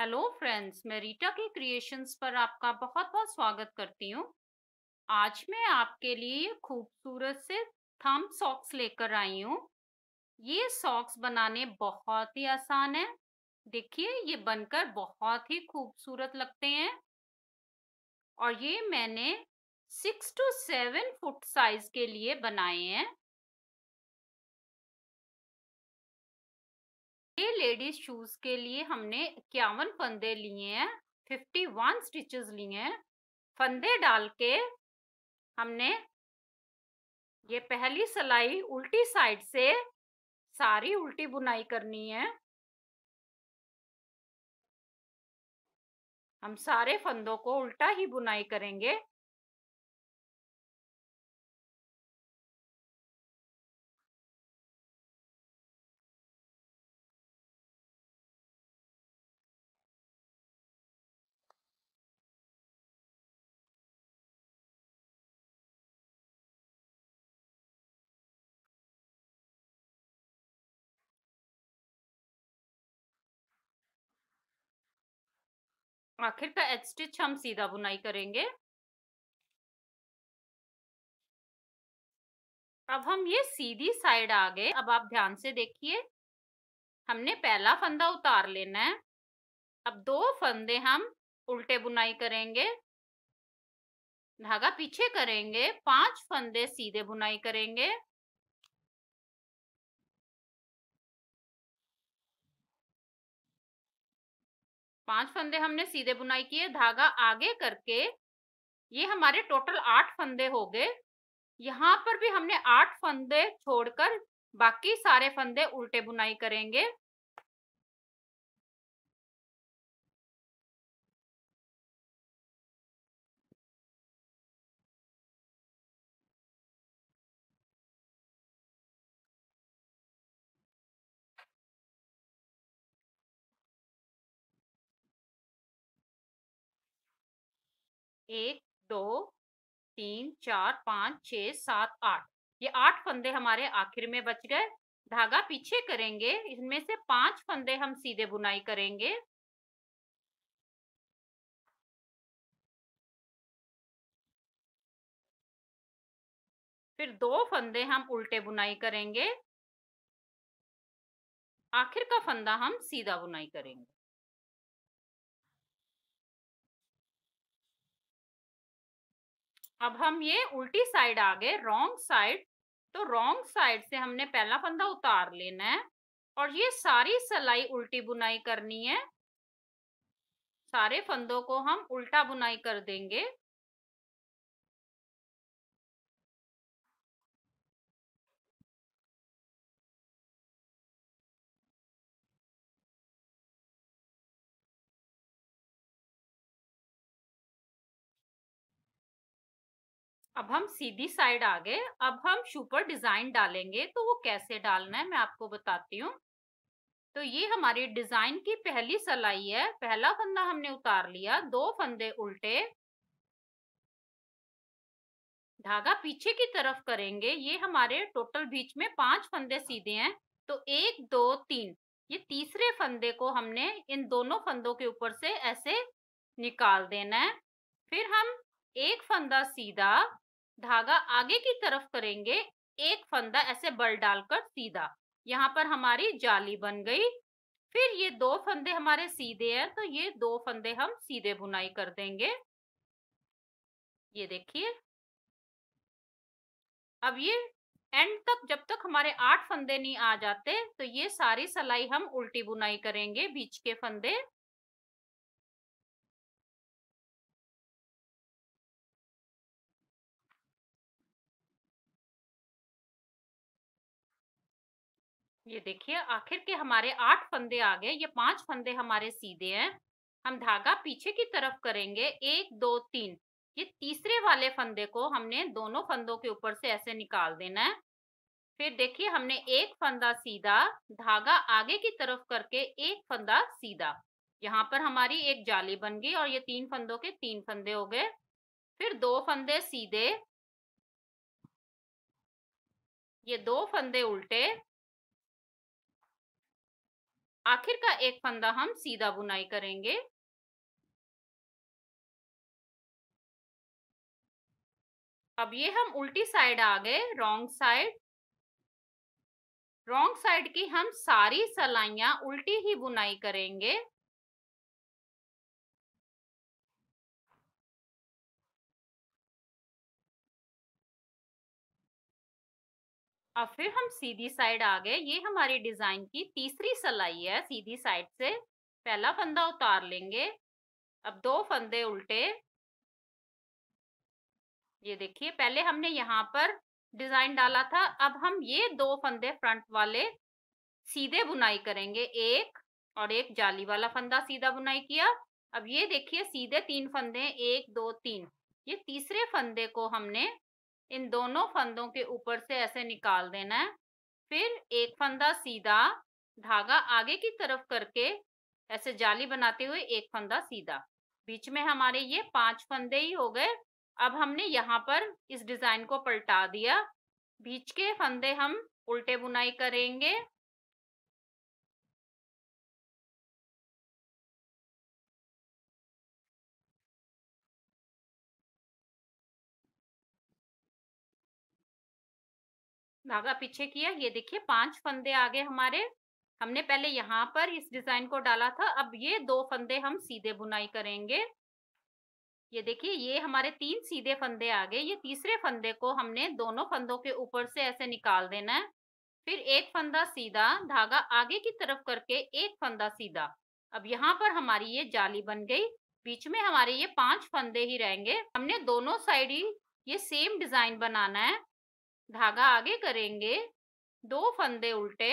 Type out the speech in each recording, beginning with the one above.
hello friends मैं रीटा के creations पर आपका बहुत बहुत स्वागत करती हूँ आज मैं आपके लिए खूबसूरत से थम सॉक्स लेकर आई हूँ ये सॉक्स बनाने बहुत ही आसान है देखिए ये बनकर बहुत ही खूबसूरत लगते हैं और ये मैंने six to seven foot size के लिए बनाए हैं ये लेडीज शूज के लिए हमने इक्यावन फंदे लिए हैं फिफ्टी वन स्टिचेस लिए हैं फंदे डाल के हमने ये पहली सिलाई उल्टी साइड से सारी उल्टी बुनाई करनी है हम सारे फंदों को उल्टा ही बुनाई करेंगे आखिर का एच स्टिच हम सीधा बुनाई करेंगे अब हम ये सीधी साइड आ गए अब आप ध्यान से देखिए हमने पहला फंदा उतार लेना है अब दो फंदे हम उल्टे बुनाई करेंगे धागा पीछे करेंगे पांच फंदे सीधे बुनाई करेंगे पांच फंदे हमने सीधे बुनाई किए धागा आगे करके ये हमारे टोटल आठ फंदे हो गए यहाँ पर भी हमने आठ फंदे छोड़कर बाकी सारे फंदे उल्टे बुनाई करेंगे एक दो तीन चार पाँच छ सात आठ ये आठ फंदे हमारे आखिर में बच गए धागा पीछे करेंगे इनमें से पांच फंदे हम सीधे बुनाई करेंगे फिर दो फंदे हम उल्टे बुनाई करेंगे आखिर का फंदा हम सीधा बुनाई करेंगे अब हम ये उल्टी साइड आ गए रोंग साइड तो रोंग साइड से हमने पहला फंदा उतार लेना है और ये सारी सलाई उल्टी बुनाई करनी है सारे फंदों को हम उल्टा बुनाई कर देंगे अब हम सीधी साइड आ गए अब हम शूपर डिजाइन डालेंगे तो वो कैसे डालना है मैं आपको बताती हूँ तो ये हमारी डिजाइन की पहली सलाई है पहला फंदा हमने उतार लिया दो फंदे उल्टे धागा पीछे की तरफ करेंगे ये हमारे टोटल बीच में पांच फंदे सीधे हैं तो एक दो तीन ये तीसरे फंदे को हमने इन दोनों फंदों के ऊपर से ऐसे निकाल देना है फिर हम एक फंदा सीधा धागा आगे की तरफ करेंगे एक फंदा ऐसे बल डालकर सीधा यहाँ पर हमारी जाली बन गई फिर ये दो फंदे हमारे सीधे हैं तो ये दो फंदे हम सीधे बुनाई कर देंगे ये देखिए अब ये एंड तक जब तक हमारे आठ फंदे नहीं आ जाते तो ये सारी सलाई हम उल्टी बुनाई करेंगे बीच के फंदे ये देखिए आखिर के हमारे आठ फंदे आ गए ये पांच फंदे हमारे सीधे हैं हम धागा पीछे की तरफ करेंगे एक दो तीन ये तीसरे वाले फंदे को हमने दोनों फंदों के ऊपर से ऐसे निकाल देना है फिर देखिए हमने एक फंदा सीधा धागा आगे की तरफ करके एक फंदा सीधा यहाँ पर हमारी एक जाली बन गई और ये तीन फंदों के तीन फंदे हो गए फिर दो फंदे सीधे ये दो फंदे उल्टे आखिर का एक फंदा हम सीधा बुनाई करेंगे अब ये हम उल्टी साइड आ गए रॉन्ग साइड रॉन्ग साइड की हम सारी सलाइया उल्टी ही बुनाई करेंगे अब फिर हम सीधी साइड आ गए ये हमारी डिजाइन की तीसरी सलाई है सीधी साइड से पहला फंदा उतार लेंगे अब दो फंदे उल्टे ये देखिए पहले हमने यहाँ पर डिजाइन डाला था अब हम ये दो फंदे फ्रंट वाले सीधे बुनाई करेंगे एक और एक जाली वाला फंदा सीधा बुनाई किया अब ये देखिए सीधे तीन फंदे एक दो तीन ये तीसरे फंदे को हमने इन दोनों फंदों के ऊपर से ऐसे निकाल देना है फिर एक फंदा सीधा धागा आगे की तरफ करके ऐसे जाली बनाते हुए एक फंदा सीधा बीच में हमारे ये पांच फंदे ही हो गए अब हमने यहाँ पर इस डिजाइन को पलटा दिया बीच के फंदे हम उल्टे बुनाई करेंगे धागा पीछे किया ये देखिए पांच फंदे आगे हमारे हमने पहले यहाँ पर इस डिजाइन को डाला था अब ये दो फंदे हम सीधे बुनाई करेंगे ये देखिए ये हमारे तीन सीधे फंदे आ गए ये तीसरे फंदे को हमने दोनों फंदों के ऊपर से ऐसे निकाल देना है फिर एक फंदा सीधा धागा आगे की तरफ करके एक फंदा सीधा अब यहाँ पर हमारी ये जाली बन गई बीच में हमारे ये पांच फंदे ही रहेंगे हमने दोनों साइड ही ये सेम डिजाइन बनाना है धागा आगे करेंगे दो फंदे उल्टे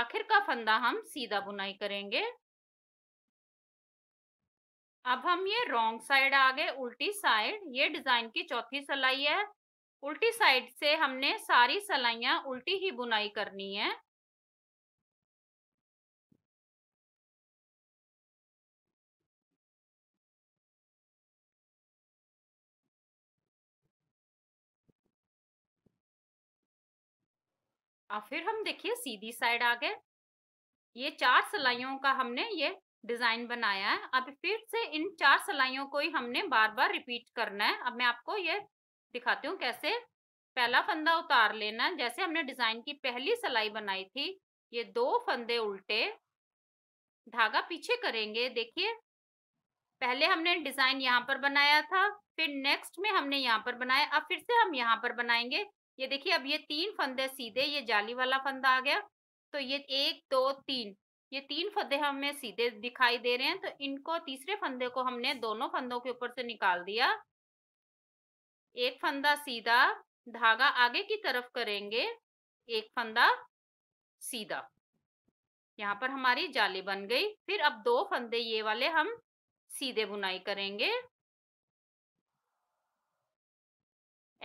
आखिर का फंदा हम सीधा बुनाई करेंगे अब हम ये रॉन्ग साइड आ गए उल्टी साइड ये डिजाइन की चौथी सलाई है उल्टी साइड से हमने सारी सलाइया उल्टी ही बुनाई करनी है अब फिर हम देखिए सीधी साइड आ गए ये चार सिलाइयों का हमने ये डिजाइन बनाया है अब फिर से इन चार सिलाइयों को ही हमने बार बार रिपीट करना है अब मैं आपको ये दिखाती हूँ कैसे पहला फंदा उतार लेना जैसे हमने डिजाइन की पहली सिलाई बनाई थी ये दो फंदे उल्टे धागा पीछे करेंगे देखिए पहले हमने डिजाइन यहाँ पर बनाया था फिर नेक्स्ट में हमने यहाँ पर बनाया अब फिर से हम यहाँ पर बनाएंगे ये देखिए अब ये तीन फंदे सीधे ये जाली वाला फंदा आ गया तो ये एक दो तीन ये तीन फंदे हमें सीधे दिखाई दे रहे हैं तो इनको तीसरे फंदे को हमने दोनों फंदों के ऊपर से निकाल दिया एक फंदा सीधा धागा आगे की तरफ करेंगे एक फंदा सीधा यहाँ पर हमारी जाली बन गई फिर अब दो फंदे ये वाले हम सीधे बुनाई करेंगे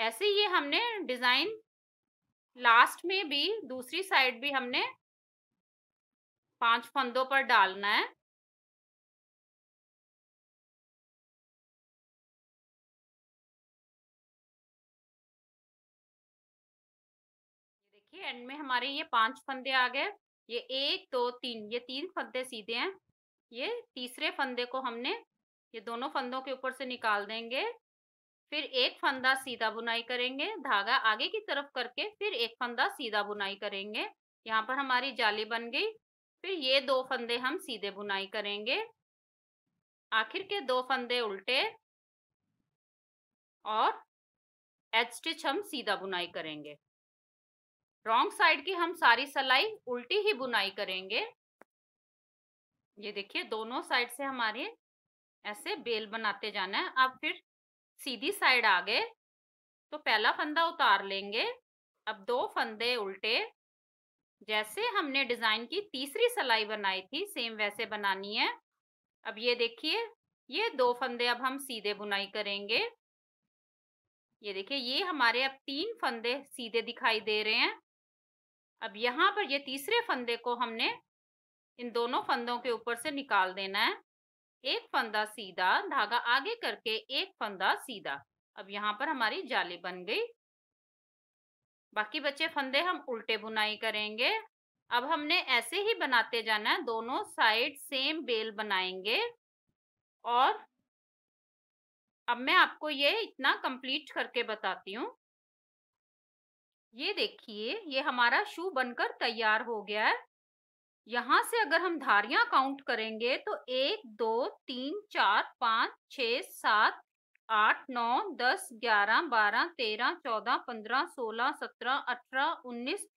ऐसे ये हमने डिजाइन लास्ट में भी दूसरी साइड भी हमने पांच फंदों पर डालना है देखिए एंड में हमारे ये पांच फंदे आ गए ये एक दो तीन ये तीन फंदे सीधे हैं ये तीसरे फंदे को हमने ये दोनों फंदों के ऊपर से निकाल देंगे फिर एक फंदा सीधा बुनाई करेंगे धागा आगे की तरफ करके फिर एक फंदा सीधा बुनाई करेंगे यहाँ पर हमारी जाली बन गई फिर ये दो फंदे हम सीधे बुनाई करेंगे आखिर के दो फंदे उल्टे और एच स्टिच हम सीधा बुनाई करेंगे रॉन्ग साइड की हम सारी सलाई उल्टी ही बुनाई करेंगे ये देखिए दोनों साइड से हमारे ऐसे बेल बनाते जाना है अब फिर सीधी साइड आ गए तो पहला फंदा उतार लेंगे अब दो फंदे उल्टे जैसे हमने डिजाइन की तीसरी सिलाई बनाई थी सेम वैसे बनानी है अब ये देखिए ये दो फंदे अब हम सीधे बुनाई करेंगे ये देखिए ये हमारे अब तीन फंदे सीधे दिखाई दे रहे हैं अब यहाँ पर ये तीसरे फंदे को हमने इन दोनों फंदों के ऊपर से निकाल देना है एक फंदा सीधा धागा आगे करके एक फंदा सीधा अब यहाँ पर हमारी जाली बन गई बाकी बचे फंदे हम उल्टे बुनाई करेंगे अब हमने ऐसे ही बनाते जाना है दोनों साइड सेम बेल बनाएंगे और अब मैं आपको ये इतना कंप्लीट करके बताती हूँ ये देखिए ये हमारा शू बनकर तैयार हो गया है यहां से अगर हम धारियां काउंट करेंगे तो एक दो तीन चार पाँच छ सात आठ नौ दस ग्यारह बारह तेरह चौदह पंद्रह सोलह सत्रह अठारह उन्नीस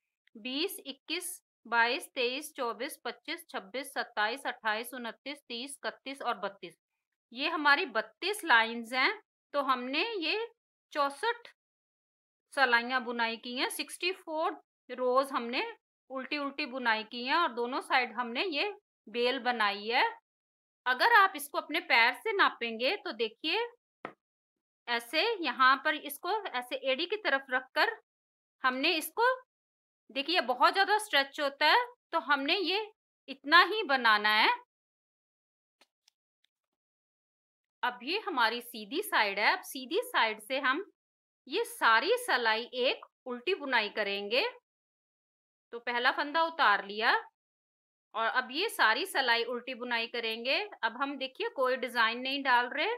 बीस इक्कीस बाईस तेईस चौबीस पच्चीस छब्बीस सत्ताईस अट्ठाईस उनतीस तीस इकतीस और बत्तीस ये हमारी बत्तीस लाइंस हैं तो हमने ये चौसठ सलाइयाँ बुनाई की हैं सिक्सटी फोर रोज हमने उल्टी उल्टी बुनाई की है और दोनों साइड हमने ये बेल बनाई है अगर आप इसको अपने पैर से नापेंगे तो देखिए ऐसे यहाँ पर इसको ऐसे एडी की तरफ रखकर हमने इसको देखिए बहुत ज़्यादा स्ट्रेच होता है तो हमने ये इतना ही बनाना है अब ये हमारी सीधी साइड है अब सीधी साइड से हम ये सारी सलाई एक उल्टी बुनाई करेंगे तो पहला फंदा उतार लिया और अब ये सारी सलाई उल्टी बुनाई करेंगे अब हम देखिए कोई डिजाइन नहीं डाल रहे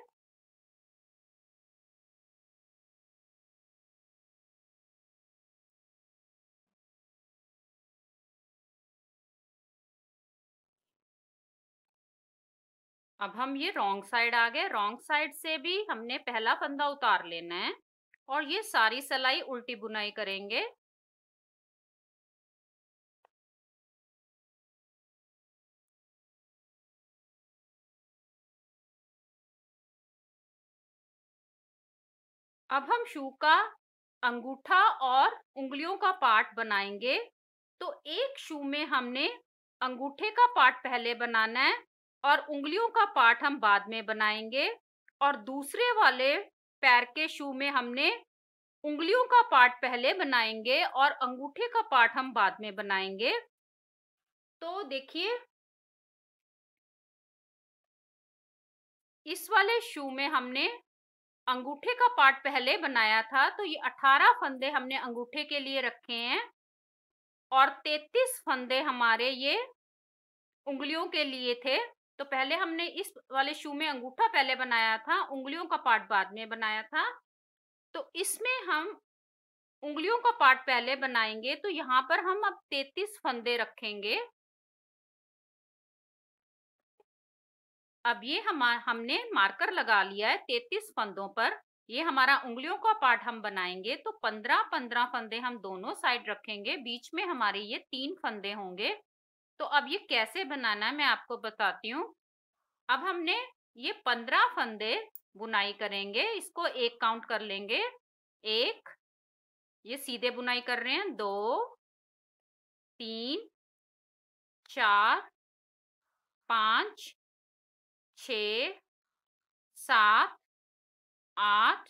अब हम ये रॉन्ग साइड आ गए रॉन्ग साइड से भी हमने पहला फंदा उतार लेना है और ये सारी सलाई उल्टी बुनाई करेंगे अब हम शू का अंगूठा और उंगलियों का पार्ट बनाएंगे तो एक शू में हमने अंगूठे का पार्ट पहले बनाना है और उंगलियों का पार्ट हम बाद में बनाएंगे और दूसरे वाले पैर के शू में हमने उंगलियों का पार्ट पहले बनाएंगे और अंगूठे का पार्ट हम बाद में बनाएंगे तो देखिए इस वाले शू में हमने अंगूठे का पार्ट पहले बनाया था तो ये अठारह फंदे हमने अंगूठे के लिए रखे हैं और तैतीस फंदे हमारे ये उंगलियों के लिए थे तो पहले हमने इस वाले शू में अंगूठा पहले बनाया था उंगलियों का पार्ट बाद में बनाया था तो इसमें हम उंगलियों का पार्ट पहले बनाएंगे तो यहाँ पर हम अब तैतीस फंदे रखेंगे अब ये हम हमने मार्कर लगा लिया है तैतीस फंदों पर ये हमारा उंगलियों का पार्ट हम बनाएंगे तो पंद्रह पंद्रह फंदे हम दोनों साइड रखेंगे बीच में हमारे ये तीन फंदे होंगे तो अब ये कैसे बनाना है मैं आपको बताती हूँ अब हमने ये पंद्रह फंदे बुनाई करेंगे इसको एक काउंट कर लेंगे एक ये सीधे बुनाई कर रहे हैं दो तीन चार पाँच छ सात आठ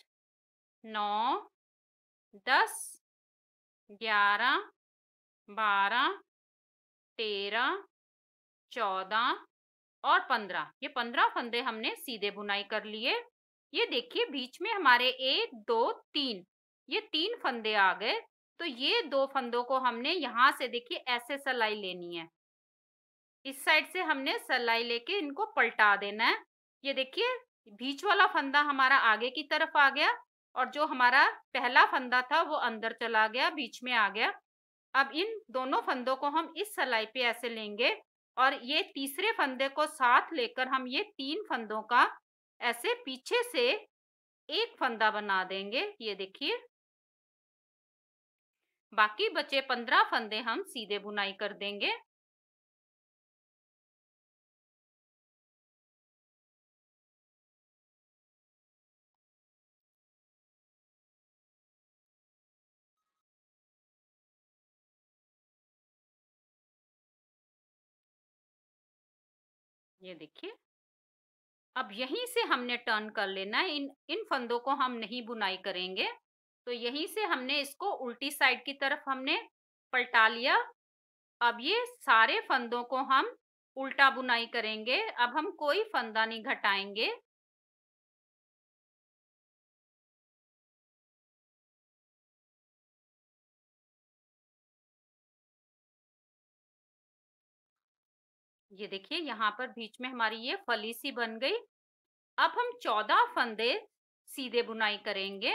नौ दस ग्यारह बारह तेरह चौदह और पंद्रह ये पंद्रह फंदे हमने सीधे बुनाई कर लिए ये देखिए बीच में हमारे एक दो तीन ये तीन फंदे आ गए तो ये दो फंदों को हमने यहाँ से देखिए ऐसे सलाई लेनी है इस साइड से हमने सलाई लेके इनको पलटा देना है ये देखिए बीच वाला फंदा हमारा आगे की तरफ आ गया और जो हमारा पहला फंदा था वो अंदर चला गया बीच में आ गया अब इन दोनों फंदों को हम इस सलाई पे ऐसे लेंगे और ये तीसरे फंदे को साथ लेकर हम ये तीन फंदों का ऐसे पीछे से एक फंदा बना देंगे ये देखिए बाकी बचे पंद्रह फंदे हम सीधे बुनाई कर देंगे ये देखिए अब यहीं से हमने टर्न कर लेना है इन इन फंदों को हम नहीं बुनाई करेंगे तो यहीं से हमने इसको उल्टी साइड की तरफ हमने पलटा लिया अब ये सारे फंदों को हम उल्टा बुनाई करेंगे अब हम कोई फंदा नहीं घटाएंगे ये देखिए यहाँ पर बीच में हमारी ये फली सी बन गई अब हम चौदह फंदे सीधे बुनाई करेंगे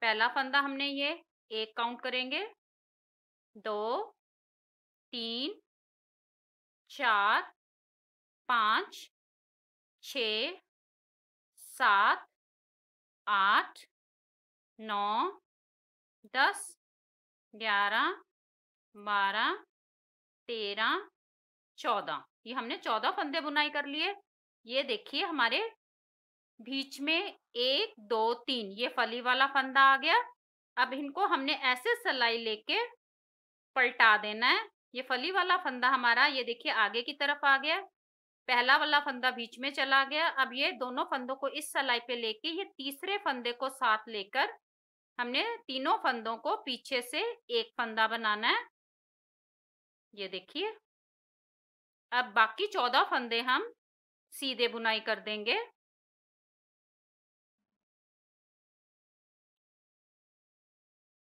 पहला फंदा हमने ये एक काउंट करेंगे दो तीन चार पाँच छ सात आठ नौ दस ग्यारह बारह तेरह चौदह ये हमने चौदह फंदे बुनाई कर लिए ये देखिए हमारे बीच में एक दो तीन ये फली वाला फंदा आ गया अब इनको हमने ऐसे सलाई लेके पलटा देना है ये फली वाला फंदा हमारा ये देखिए आगे की तरफ आ गया पहला वाला फंदा बीच में चला गया अब ये दोनों फंदों को इस सलाई पे लेके ये तीसरे फंदे को साथ लेकर हमने तीनों फंदों को पीछे से एक फंदा बनाना है ये देखिए अब बाकी चौदह फंदे हम सीधे बुनाई कर देंगे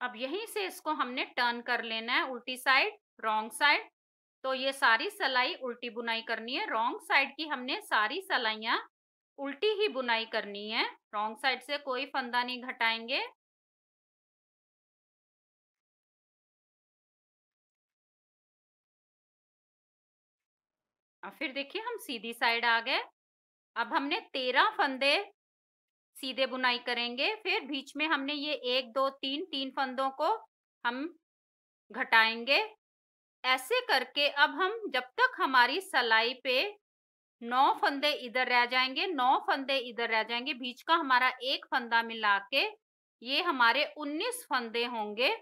अब यहीं से इसको हमने टर्न कर लेना है उल्टी साइड रॉन्ग साइड तो ये सारी सलाई उल्टी बुनाई करनी है रॉन्ग साइड की हमने सारी सलाइया उल्टी ही बुनाई करनी है रॉन्ग साइड से कोई फंदा नहीं घटाएंगे अब फिर देखिए हम सीधी साइड आ गए अब हमने तेरह फंदे सीधे बुनाई करेंगे फिर बीच में हमने ये एक दो तीन तीन फंदों को हम घटाएंगे ऐसे करके अब हम जब तक हमारी सलाई पे नौ फंदे इधर रह जाएंगे नौ फंदे इधर रह जाएंगे बीच का हमारा एक फंदा मिला के ये हमारे उन्नीस फंदे होंगे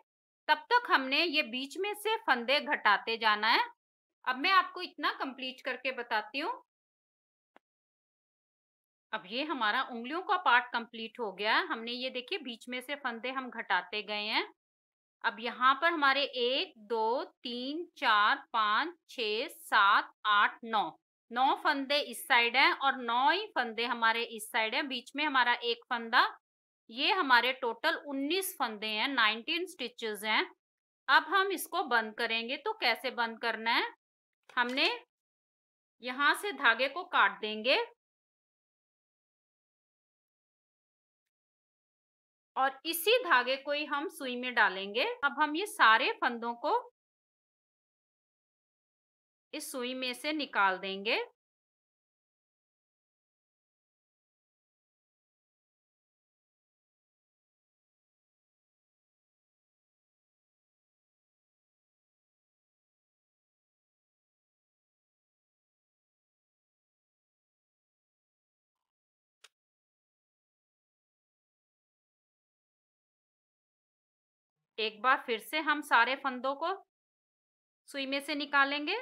तब तक हमने ये बीच में से फंदे घटाते जाना है अब मैं आपको इतना कंप्लीट करके बताती हूँ अब ये हमारा उंगलियों का पार्ट कंप्लीट हो गया हमने ये देखिए बीच में से फंदे हम घटाते गए हैं अब यहाँ पर हमारे एक दो तीन चार पाँच छ सात आठ नौ नौ फंदे इस साइड हैं और नौ ही फंदे हमारे इस साइड हैं बीच में हमारा एक फंदा ये हमारे टोटल उन्नीस फंदे हैं नाइनटीन स्टिचेस हैं अब हम इसको बंद करेंगे तो कैसे बंद करना है हमने यहां से धागे को काट देंगे और इसी धागे को ही हम सुई में डालेंगे अब हम ये सारे फंदों को इस सुई में से निकाल देंगे एक बार फिर से हम सारे फंदों को सुई में से निकालेंगे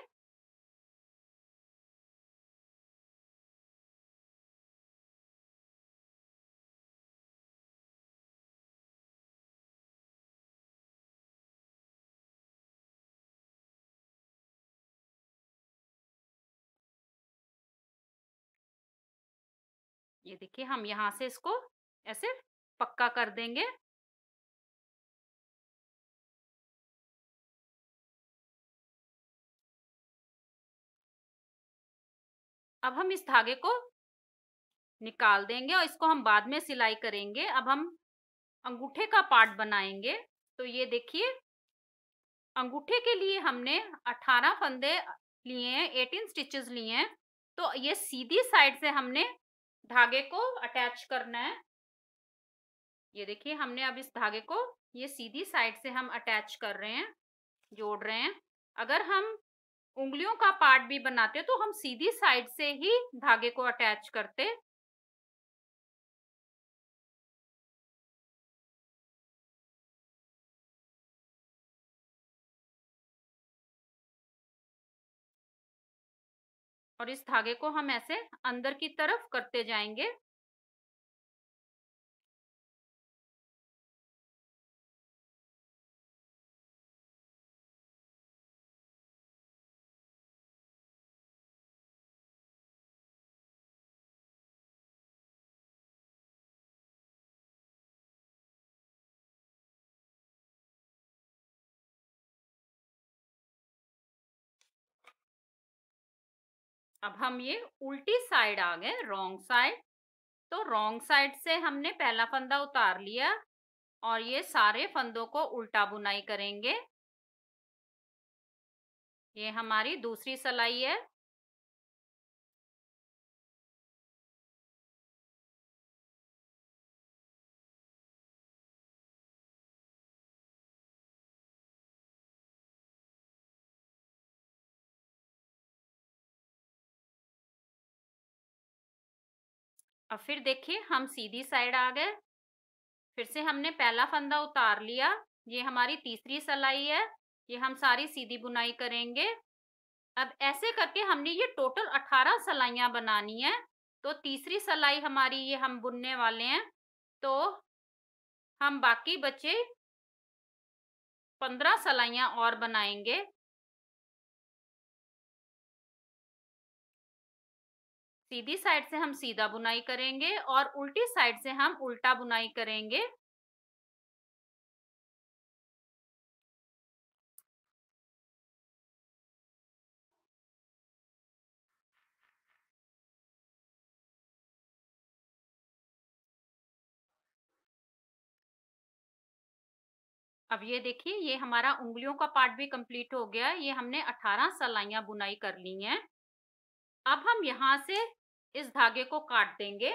ये देखिए हम यहां से इसको ऐसे पक्का कर देंगे अब हम इस धागे को निकाल देंगे और इसको हम बाद में सिलाई करेंगे अब हम अंगूठे का पार्ट बनाएंगे तो ये देखिए अंगूठे के लिए हमने 18 फंदे लिए हैं 18 स्टिचेस लिए हैं तो ये सीधी साइड से हमने धागे को अटैच करना है ये देखिए हमने अब इस धागे को ये सीधी साइड से हम अटैच कर रहे हैं जोड़ रहे हैं अगर हम उंगलियों का पार्ट भी बनाते तो हम सीधी साइड से ही धागे को अटैच करते और इस धागे को हम ऐसे अंदर की तरफ करते जाएंगे अब हम ये उल्टी साइड आ गए रोंग साइड तो रोंग साइड से हमने पहला फंदा उतार लिया और ये सारे फंदों को उल्टा बुनाई करेंगे ये हमारी दूसरी सलाई है अब फिर देखिए हम सीधी साइड आ गए फिर से हमने पहला फंदा उतार लिया ये हमारी तीसरी सलाई है ये हम सारी सीधी बुनाई करेंगे अब ऐसे करके हमने ये टोटल 18 सलाइयाँ बनानी है तो तीसरी सलाई हमारी ये हम बुनने वाले हैं तो हम बाकी बचे 15 सलाइयाँ और बनाएंगे सीधी साइड से हम सीधा बुनाई करेंगे और उल्टी साइड से हम उल्टा बुनाई करेंगे अब ये देखिए ये हमारा उंगलियों का पार्ट भी कंप्लीट हो गया ये हमने 18 सलाइयां बुनाई कर ली हैं अब हम यहाँ से इस धागे को काट देंगे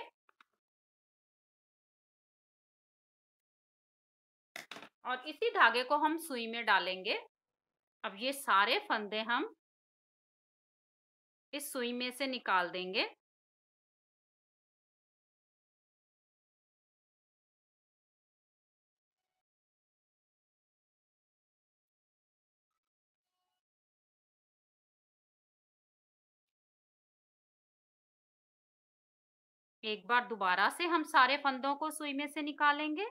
और इसी धागे को हम सुई में डालेंगे अब ये सारे फंदे हम इस सुई में से निकाल देंगे एक बार दोबारा से हम सारे फंदों को सुई में से निकालेंगे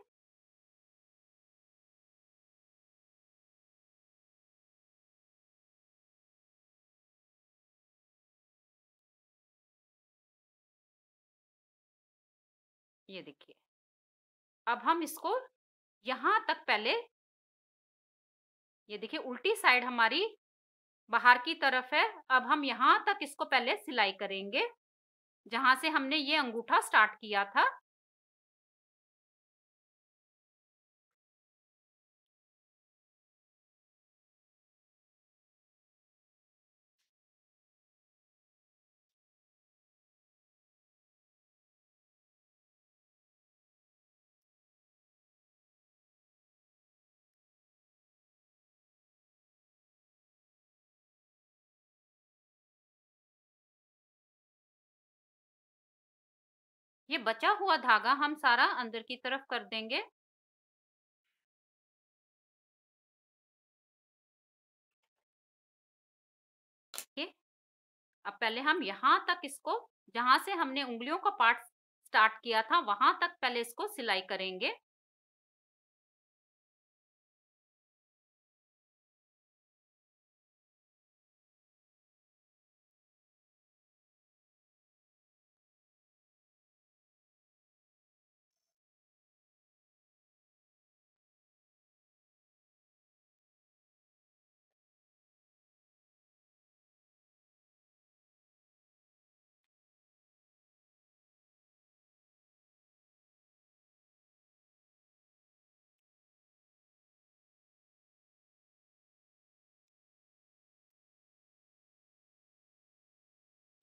ये देखिए अब हम इसको यहां तक पहले ये देखिए उल्टी साइड हमारी बाहर की तरफ है अब हम यहां तक इसको पहले सिलाई करेंगे जहां से हमने ये अंगूठा स्टार्ट किया था ये बचा हुआ धागा हम सारा अंदर की तरफ कर देंगे अब पहले हम यहां तक इसको जहां से हमने उंगलियों का पार्ट स्टार्ट किया था वहां तक पहले इसको सिलाई करेंगे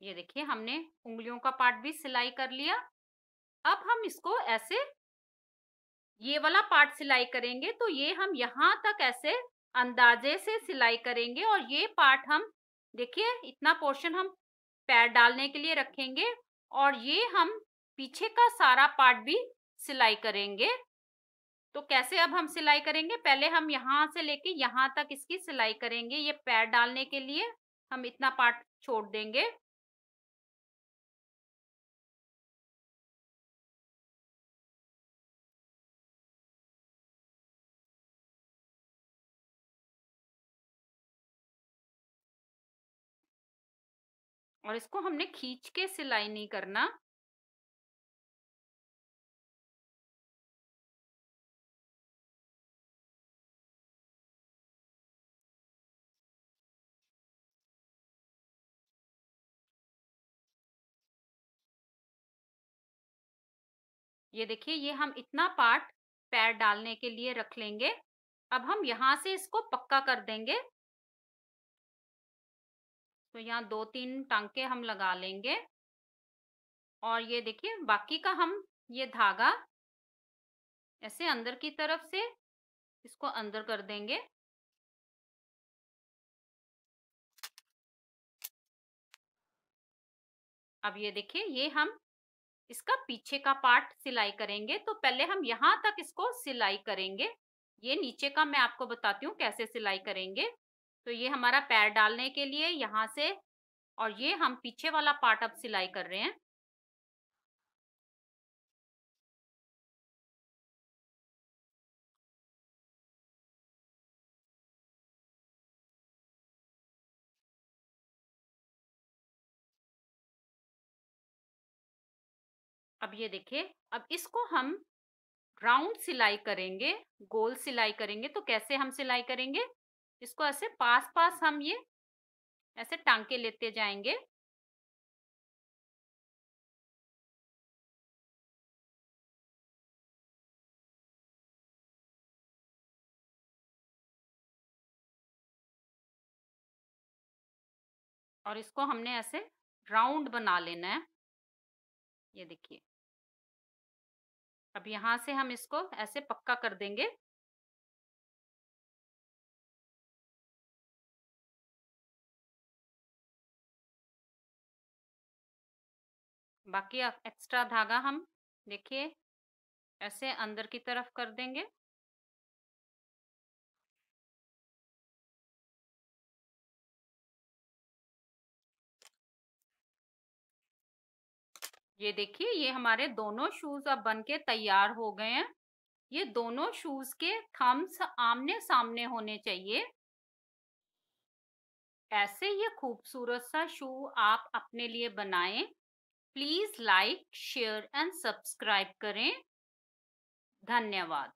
ये देखिए हमने उंगलियों का पार्ट भी सिलाई कर लिया अब हम इसको ऐसे ये वाला पार्ट सिलाई करेंगे तो ये हम यहाँ तक ऐसे अंदाजे से सिलाई करेंगे और ये पार्ट हम देखिए इतना पोर्शन हम पैर डालने के लिए रखेंगे और ये हम पीछे का सारा पार्ट भी सिलाई करेंगे तो कैसे अब हम सिलाई करेंगे पहले हम यहाँ से लेके यहाँ तक इसकी सिलाई करेंगे ये पैर डालने के लिए हम इतना पार्ट छोड़ देंगे और इसको हमने खींच के सिलाई नहीं करना ये देखिए ये हम इतना पार्ट पैर डालने के लिए रख लेंगे अब हम यहां से इसको पक्का कर देंगे तो यहाँ दो तीन टांके हम लगा लेंगे और ये देखिए बाकी का हम ये धागा ऐसे अंदर की तरफ से इसको अंदर कर देंगे अब ये देखिए ये हम इसका पीछे का पार्ट सिलाई करेंगे तो पहले हम यहां तक इसको सिलाई करेंगे ये नीचे का मैं आपको बताती हूँ कैसे सिलाई करेंगे तो ये हमारा पैर डालने के लिए यहाँ से और ये हम पीछे वाला पार्ट अब सिलाई कर रहे हैं अब ये देखिए अब इसको हम राउंड सिलाई करेंगे गोल सिलाई करेंगे तो कैसे हम सिलाई करेंगे इसको ऐसे पास पास हम ये ऐसे टांके लेते जाएंगे और इसको हमने ऐसे राउंड बना लेना है ये देखिए अब यहां से हम इसको ऐसे पक्का कर देंगे बाकी एक्स्ट्रा धागा हम देखिए ऐसे अंदर की तरफ कर देंगे ये देखिए ये हमारे दोनों शूज अब बन के तैयार हो गए हैं ये दोनों शूज के थम्स आमने सामने होने चाहिए ऐसे ये खूबसूरत सा शू आप अपने लिए बनाएं please like share and subscribe करें धन्यवाद